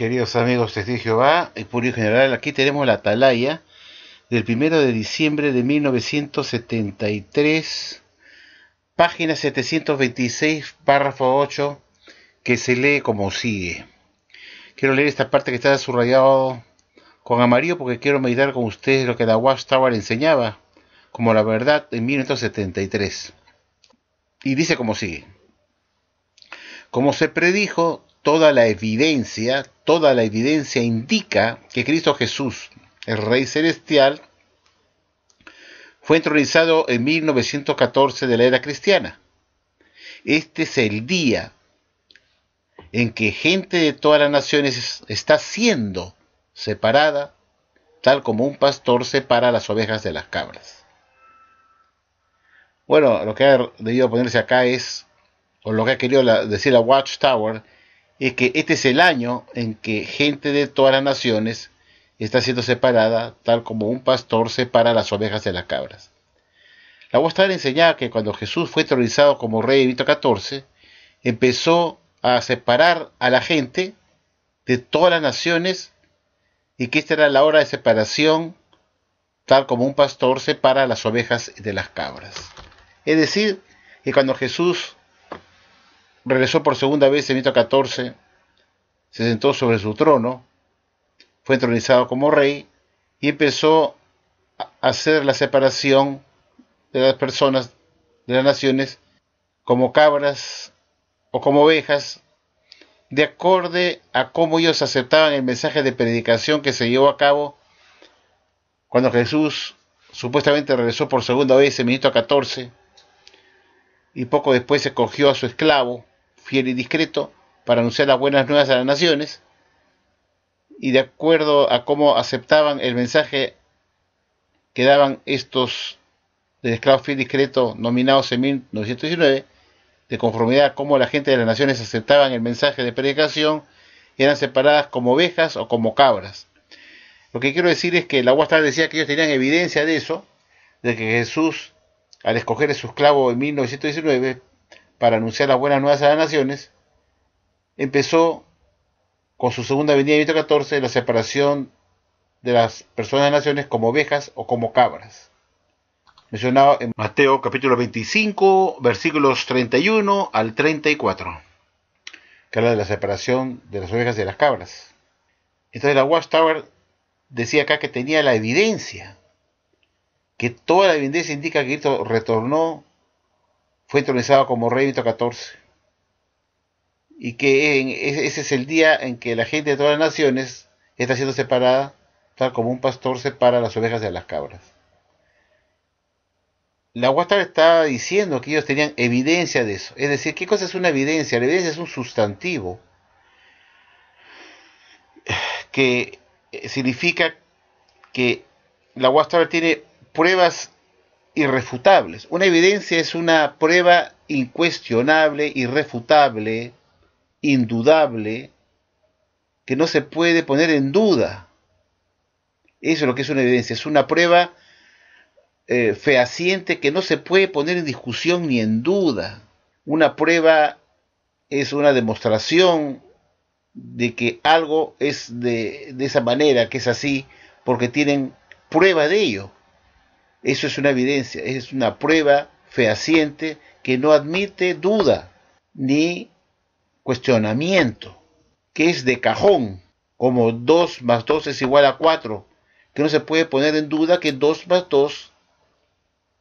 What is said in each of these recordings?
Queridos amigos, de Jehová y Purio General, aquí tenemos la atalaya del primero de diciembre de 1973, página 726, párrafo 8, que se lee como sigue. Quiero leer esta parte que está subrayado con amarillo porque quiero meditar con ustedes lo que la Tower enseñaba como la verdad en 1973. Y dice como sigue. Como se predijo, toda la evidencia, toda la evidencia indica que Cristo Jesús, el Rey Celestial, fue entronizado en 1914 de la era cristiana. Este es el día en que gente de todas las naciones está siendo separada, tal como un pastor separa las ovejas de las cabras. Bueno, lo que ha debido ponerse acá es, o lo que ha querido decir la Watchtower, es que este es el año en que gente de todas las naciones está siendo separada, tal como un pastor separa las ovejas de las cabras. La le enseñaba que cuando Jesús fue teorizado como rey de Vito XIV, empezó a separar a la gente de todas las naciones y que esta era la hora de separación, tal como un pastor separa las ovejas de las cabras. Es decir, que cuando Jesús regresó por segunda vez en 14, se sentó sobre su trono, fue entronizado como rey y empezó a hacer la separación de las personas, de las naciones, como cabras o como ovejas, de acorde a cómo ellos aceptaban el mensaje de predicación que se llevó a cabo cuando Jesús supuestamente regresó por segunda vez en minuto 14 y poco después escogió a su esclavo fiel y discreto, para anunciar las buenas nuevas a las naciones, y de acuerdo a cómo aceptaban el mensaje que daban estos de esclavo fiel y discreto nominados en 1919, de conformidad a cómo la gente de las naciones aceptaban el mensaje de predicación, eran separadas como ovejas o como cabras. Lo que quiero decir es que la UASTA decía que ellos tenían evidencia de eso, de que Jesús, al escoger a su esclavo en 1919, para anunciar la buenas nuevas a las naciones, empezó con su segunda venida en 14, la separación de las personas de las naciones como ovejas o como cabras. Mencionado en Mateo capítulo 25, versículos 31 al 34, que habla de la separación de las ovejas y de las cabras. Entonces la Watchtower decía acá que tenía la evidencia, que toda la evidencia indica que Cristo retornó fue entronizado como rey 14. XIV. Y que ese es el día en que la gente de todas las naciones está siendo separada, tal como un pastor separa las ovejas de las cabras. La Huastar está diciendo que ellos tenían evidencia de eso. Es decir, ¿qué cosa es una evidencia? La evidencia es un sustantivo que significa que la Huastar tiene pruebas irrefutables. Una evidencia es una prueba incuestionable, irrefutable, indudable, que no se puede poner en duda. Eso es lo que es una evidencia, es una prueba eh, fehaciente que no se puede poner en discusión ni en duda. Una prueba es una demostración de que algo es de esa manera, que es así, porque tienen prueba de ello. Eso es una evidencia, es una prueba fehaciente que no admite duda ni cuestionamiento, que es de cajón, como 2 más 2 es igual a 4, que no se puede poner en duda que 2 más 2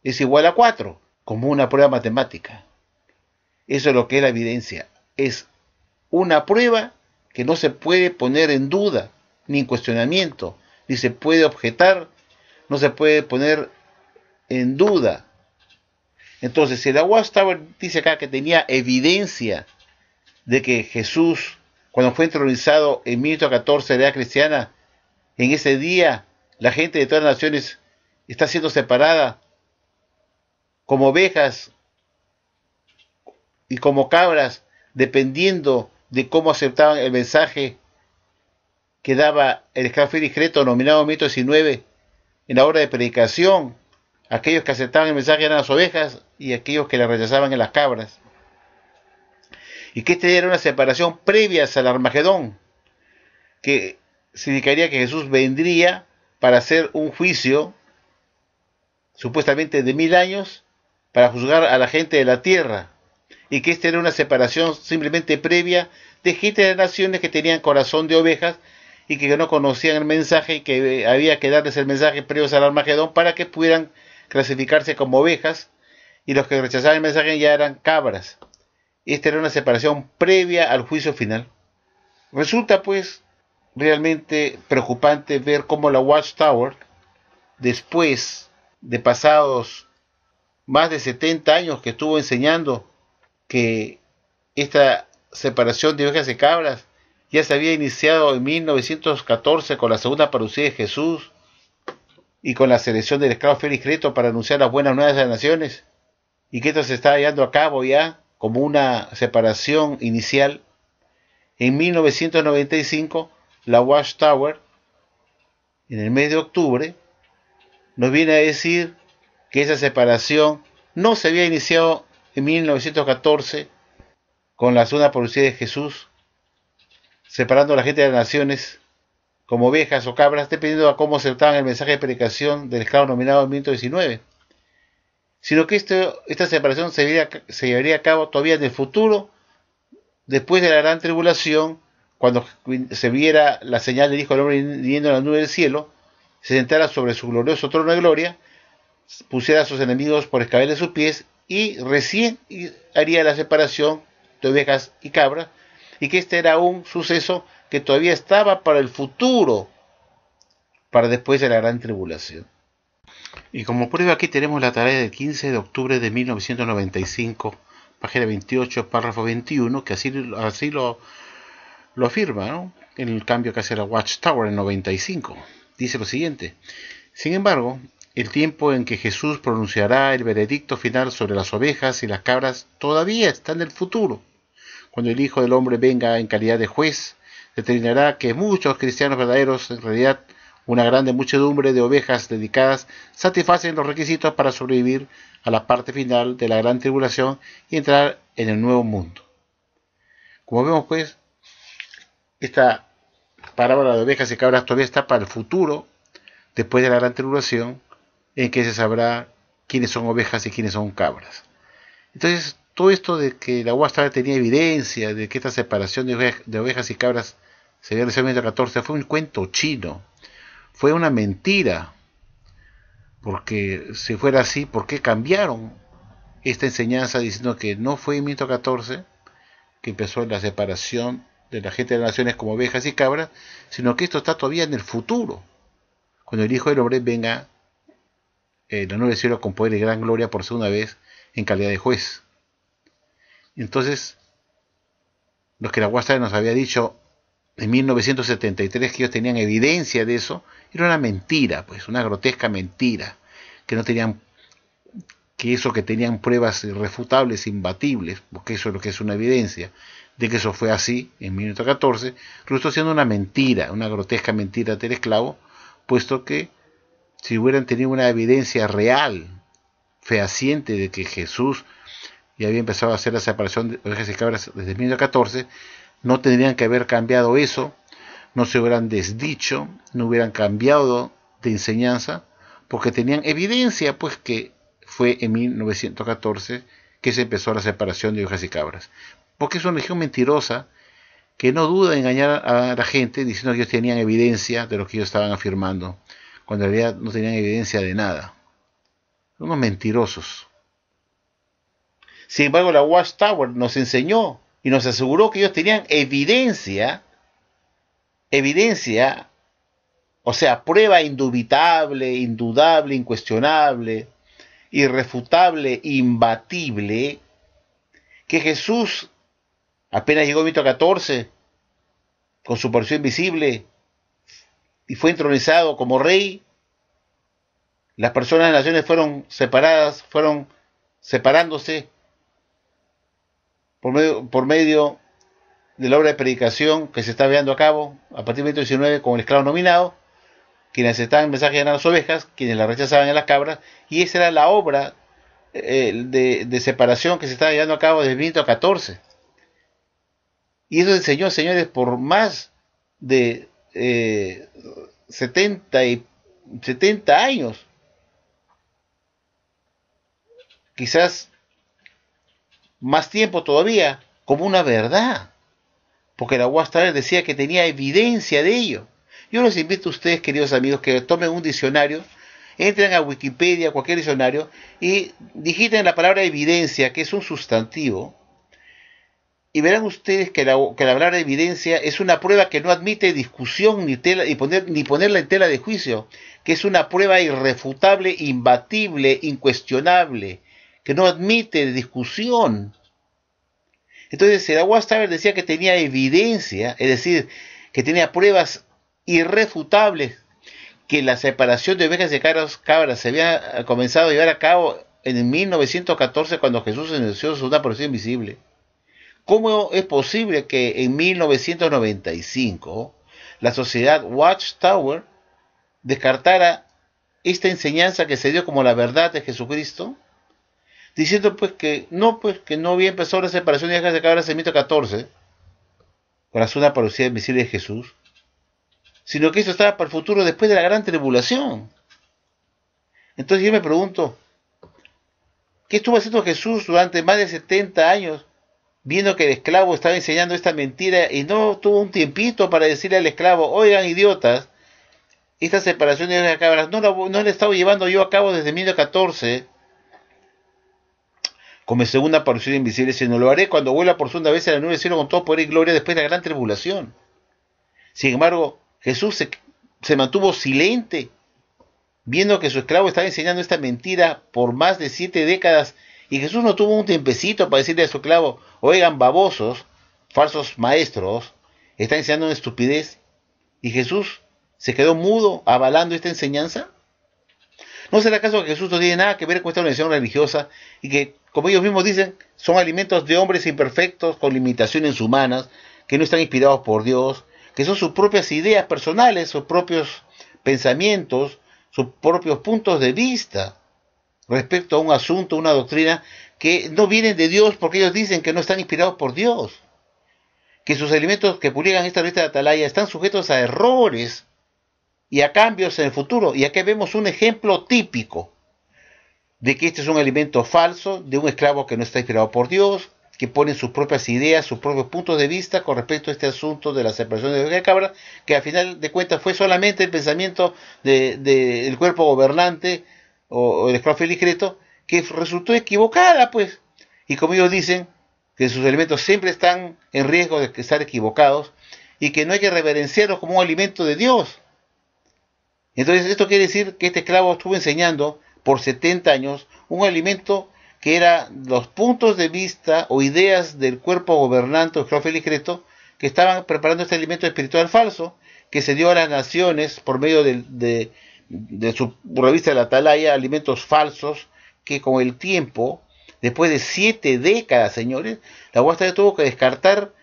es igual a 4, como una prueba matemática. Eso es lo que es la evidencia, es una prueba que no se puede poner en duda, ni en cuestionamiento, ni se puede objetar, no se puede poner en duda. Entonces, si agua estaba dice acá que tenía evidencia de que Jesús, cuando fue entronizado en 1914 de la cristiana, en ese día la gente de todas las naciones está siendo separada como ovejas y como cabras, dependiendo de cómo aceptaban el mensaje que daba el escafé discreto, nominado 19, en la hora de predicación, Aquellos que aceptaban el mensaje eran las ovejas y aquellos que la rechazaban eran las cabras. Y que esta era una separación previa al Armagedón, que significaría que Jesús vendría para hacer un juicio supuestamente de mil años para juzgar a la gente de la tierra y que esta era una separación simplemente previa de gente de naciones que tenían corazón de ovejas y que no conocían el mensaje y que había que darles el mensaje previo al Armagedón para que pudieran clasificarse como ovejas y los que rechazaban el mensaje ya eran cabras. Esta era una separación previa al juicio final. Resulta pues realmente preocupante ver cómo la Watchtower, después de pasados más de 70 años que estuvo enseñando que esta separación de ovejas y cabras ya se había iniciado en 1914 con la segunda parucía de Jesús, y con la selección del esclavo Félix para anunciar las buenas nuevas de las naciones, y que esto se está llevando a cabo ya como una separación inicial. En 1995, la Watchtower, en el mes de octubre, nos viene a decir que esa separación no se había iniciado en 1914 con la zona policía de Jesús, separando a la gente de las naciones como ovejas o cabras, dependiendo a cómo aceptaban el mensaje de predicación del esclavo nominado en 1919, sino que esta separación se llevaría, se llevaría a cabo todavía en el futuro, después de la gran tribulación, cuando se viera la señal del Hijo del Hombre viniendo en la nube del cielo, se sentara sobre su glorioso trono de gloria, pusiera a sus enemigos por escabel de sus pies y recién haría la separación de ovejas y cabras, y que este era un suceso que todavía estaba para el futuro, para después de la gran tribulación. Y como prueba aquí tenemos la tarea del 15 de octubre de 1995, página 28, párrafo 21, que así, así lo, lo afirma, ¿no? en el cambio que hace la Watchtower en 95. Dice lo siguiente, sin embargo, el tiempo en que Jesús pronunciará el veredicto final sobre las ovejas y las cabras todavía está en el futuro, cuando el Hijo del Hombre venga en calidad de juez determinará que muchos cristianos verdaderos, en realidad una grande muchedumbre de ovejas dedicadas, satisfacen los requisitos para sobrevivir a la parte final de la gran tribulación y entrar en el nuevo mundo. Como vemos pues, esta parábola de ovejas y cabras todavía está para el futuro, después de la gran tribulación, en que se sabrá quiénes son ovejas y quiénes son cabras. Entonces, todo esto de que la UAS tenía evidencia de que esta separación de, ovejas y cabras se dio en el fue un cuento chino, fue una mentira, porque si fuera así, ¿por qué cambiaron esta enseñanza diciendo que no fue en 1914 que empezó la separación de la gente de las naciones como ovejas y cabras, sino que esto está todavía en el futuro, cuando el Hijo del Hombre venga en eh, la del cielo con poder y gran gloria por segunda vez en calidad de juez? Entonces, los que la WhatsApp nos había dicho en 1973 que ellos tenían evidencia de eso, era una mentira, pues una grotesca mentira, que no tenían que eso que tenían pruebas irrefutables, imbatibles, porque eso es lo que es una evidencia, de que eso fue así en 1914, resultó siendo una mentira, una grotesca mentira del esclavo, puesto que si hubieran tenido una evidencia real, fehaciente de que Jesús y había empezado a hacer la separación de ovejas y cabras desde 1914, no tendrían que haber cambiado eso, no se hubieran desdicho, no hubieran cambiado de enseñanza, porque tenían evidencia pues que fue en 1914 que se empezó la separación de ovejas y cabras. Porque es una religión mentirosa que no duda en engañar a la gente diciendo que ellos tenían evidencia de lo que ellos estaban afirmando, cuando en realidad no tenían evidencia de nada. Unos mentirosos. Sin embargo, la Watchtower nos enseñó y nos aseguró que ellos tenían evidencia, evidencia, o sea, prueba indubitable, indudable, incuestionable, irrefutable, imbatible, que Jesús apenas llegó a mito 14 con su porción invisible y fue entronizado como rey, las personas de las naciones fueron separadas, fueron separándose por medio, por medio de la obra de predicación que se está llevando a cabo a partir del 19 con el esclavo nominado, quienes aceptaban mensaje a las ovejas, quienes la rechazaban a las cabras, y esa era la obra eh, de, separación que se estaba llevando a cabo desde el Y eso enseñó, señores, por más de 70, eh, y, 70 años. Quizás más tiempo todavía como una verdad, porque la Wastler decía que tenía evidencia de ello. Yo los invito a ustedes, queridos amigos, que tomen un diccionario, entren a Wikipedia, cualquier diccionario, y digiten la palabra evidencia, que es un sustantivo, y verán ustedes que la, que palabra evidencia es una prueba que no admite discusión ni, ni, poner, ni ponerla en tela de juicio, que es una prueba irrefutable, imbatible, incuestionable, que no admite discusión. Entonces, el Watchtower decía que tenía evidencia, es decir, que tenía pruebas irrefutables que la separación de ovejas y cabras se había comenzado a llevar a cabo en 1914 cuando Jesús se enseñó su una invisible. ¿Cómo es posible que en 1995 la sociedad Watchtower descartara esta enseñanza que se dio como la verdad de Jesucristo? diciendo pues que no, pues que no había empezado la separación de las de Cabras en catorce tras una parucía invisible de Jesús, sino que eso estaba para el futuro después de la gran tribulación. Entonces yo me pregunto, ¿qué estuvo haciendo Jesús durante más de 70 años viendo que el esclavo estaba enseñando esta mentira y no tuvo un tiempito para decirle al esclavo, oigan idiotas, esta separación de las cabras no la, no he estado llevando yo a cabo desde 1914 como segunda aparición invisible, no lo haré cuando vuela por segunda vez a la nube del cielo con todo poder y gloria después de la gran tribulación. Sin embargo, Jesús se, mantuvo silente, viendo que su esclavo estaba enseñando esta mentira por más de siete décadas, y Jesús no tuvo un tiempecito para decirle a su esclavo, oigan babosos, falsos maestros, está enseñando una estupidez, y Jesús se quedó mudo avalando esta enseñanza. ¿No será acaso que Jesús no tiene nada que ver con esta organización religiosa y que como ellos mismos dicen, son alimentos de hombres imperfectos con limitaciones humanas, que no están inspirados por Dios, que son sus propias ideas personales, sus propios pensamientos, sus propios puntos de vista respecto a un asunto, una doctrina que no vienen de Dios porque ellos dicen que no están inspirados por Dios, que sus alimentos que publican esta revista de Atalaya están sujetos a errores y a cambios en el futuro. Y aquí vemos un ejemplo típico de que este es un alimento falso, de un esclavo que no está inspirado por Dios, que pone sus propias ideas, sus propios puntos de vista con respecto a este asunto de la separación de la cabra, que al final de cuentas fue solamente el pensamiento del de, cuerpo gobernante o, el esclavo feligreto, que resultó equivocada, pues. Y como ellos dicen, que sus alimentos siempre están en riesgo de estar equivocados y que no hay que reverenciarlos como un alimento de Dios. Entonces esto quiere decir que este esclavo estuvo enseñando por 70 años un alimento que era los puntos de vista o ideas del cuerpo gobernante o jefe que estaban preparando este alimento espiritual falso que se dio a las naciones por medio de, de, su revista de la Atalaya, alimentos falsos que con el tiempo, después de siete décadas, señores, la UASTA tuvo que descartar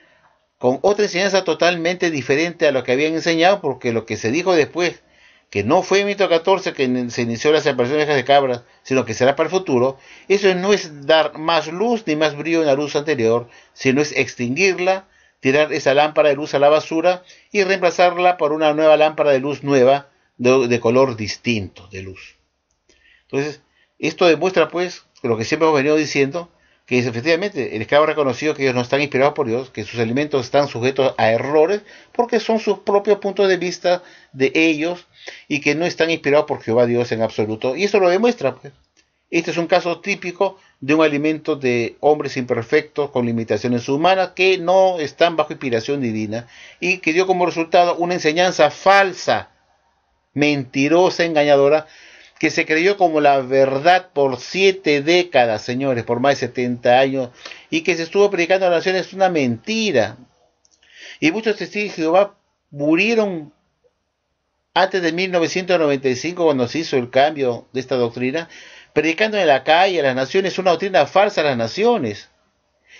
con otra enseñanza totalmente diferente a lo que habían enseñado porque lo que se dijo después que no fue en 1914 que se inició la separación de de cabras, sino que será para el futuro, eso no es dar más luz ni más brillo en la luz anterior, sino es extinguirla, tirar esa lámpara de luz a la basura y reemplazarla por una nueva lámpara de luz nueva, de color distinto de luz. Entonces, esto demuestra pues lo que siempre hemos venido diciendo, que efectivamente el esclavo ha reconocido que ellos no están inspirados por Dios, que sus alimentos están sujetos a errores porque son sus propios puntos de vista de ellos y que no están inspirados por Jehová Dios en absoluto. Y eso lo demuestra. Pues. Este es un caso típico de un alimento de hombres imperfectos con limitaciones humanas que no están bajo inspiración divina y que dio como resultado una enseñanza falsa, mentirosa, engañadora, que se creyó como la verdad por siete décadas, señores, por más de 70 años, y que se estuvo predicando a las naciones, es una mentira. Y muchos testigos de Jehová murieron antes de 1995, cuando se hizo el cambio de esta doctrina, predicando en la calle a las naciones una doctrina falsa a las naciones.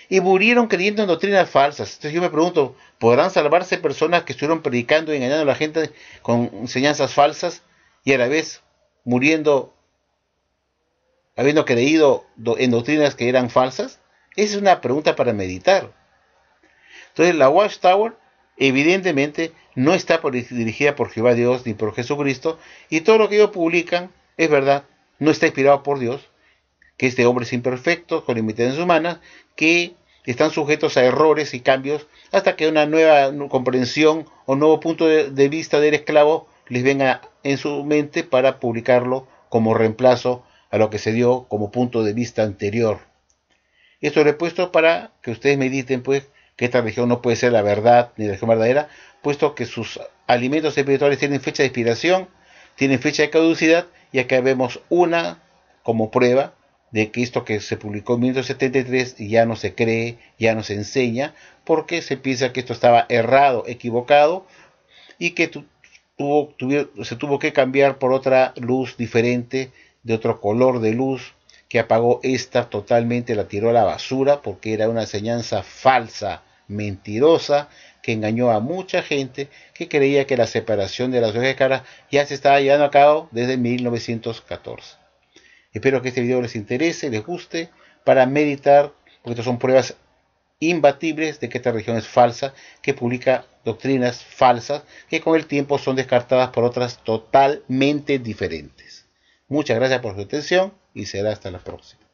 Y murieron creyendo en doctrinas falsas. Entonces yo me pregunto, ¿podrán salvarse personas que estuvieron predicando y engañando a la gente con enseñanzas falsas y a la vez muriendo habiendo creído en doctrinas que eran falsas? Esa es una pregunta para meditar. Entonces la Watchtower evidentemente no está dirigida por Jehová Dios ni por Jesucristo y todo lo que ellos publican es verdad, no está inspirado por Dios, que este hombre es imperfecto, con limitaciones humanas que están sujetos a errores y cambios hasta que una nueva comprensión o nuevo punto de, de vista del esclavo les venga en su mente para publicarlo como reemplazo a lo que se dio como punto de vista anterior. Esto lo he puesto para que ustedes mediten, pues, que esta religión no puede ser la verdad ni la verdadera, puesto que sus alimentos espirituales tienen fecha de expiración, tienen fecha de caducidad, y acá vemos una como prueba de que esto que se publicó en 1973 ya no se cree, ya no se enseña, porque se piensa que esto estaba errado, equivocado, y que se tuvo que cambiar por otra luz diferente, de otro color de luz, que apagó esta totalmente, la tiró a la basura porque era una enseñanza falsa, mentirosa, que engañó a mucha gente que creía que la separación de las dos caras ya se estaba llevando a cabo desde 1914. Espero que este video les interese, les guste, para meditar, porque estas son pruebas imbatibles de que esta religión es falsa, que publica doctrinas falsas que con el tiempo son descartadas por otras totalmente diferentes. Muchas gracias por su atención y será hasta la próxima.